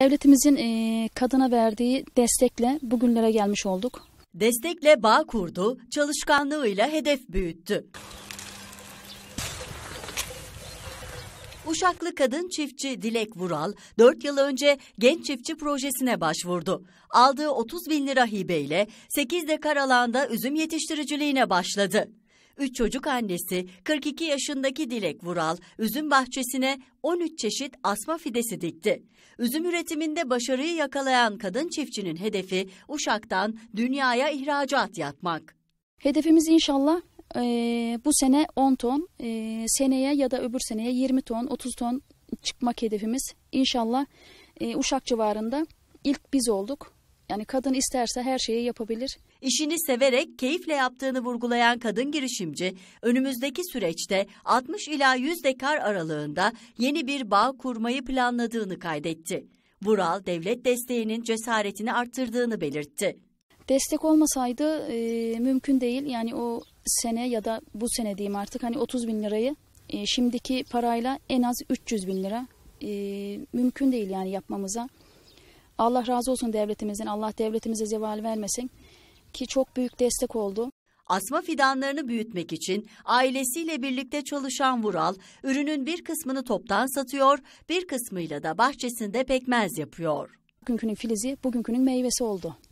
Devletimizin e, kadına verdiği destekle bugünlere gelmiş olduk. Destekle bağ kurdu, çalışkanlığıyla hedef büyüttü. Uşaklı kadın çiftçi Dilek Vural 4 yıl önce genç çiftçi projesine başvurdu. Aldığı 30 bin lira hibeyle 8 dekar alanda üzüm yetiştiriciliğine başladı. 3 çocuk annesi 42 yaşındaki Dilek Vural üzüm bahçesine 13 çeşit asma fidesi dikti. Üzüm üretiminde başarıyı yakalayan kadın çiftçinin hedefi Uşak'tan dünyaya ihracat yapmak. Hedefimiz inşallah e, bu sene 10 ton, e, seneye ya da öbür seneye 20 ton, 30 ton çıkmak hedefimiz. İnşallah e, Uşak civarında ilk biz olduk. Yani kadın isterse her şeyi yapabilir. İşini severek, keyifle yaptığını vurgulayan kadın girişimci, önümüzdeki süreçte 60 ila 100 dekar aralığında yeni bir bağ kurmayı planladığını kaydetti. Vural, devlet desteğinin cesaretini arttırdığını belirtti. Destek olmasaydı e, mümkün değil. Yani o sene ya da bu sene diyeyim artık hani 30 bin lirayı e, şimdiki parayla en az 300 bin lira e, mümkün değil yani yapmamıza. Allah razı olsun devletimizden. Allah devletimize zeval vermesin ki çok büyük destek oldu. Asma fidanlarını büyütmek için ailesiyle birlikte çalışan Vural, ürünün bir kısmını toptan satıyor, bir kısmıyla da bahçesinde pekmez yapıyor. Bugünkünün filizi bugünkünün meyvesi oldu.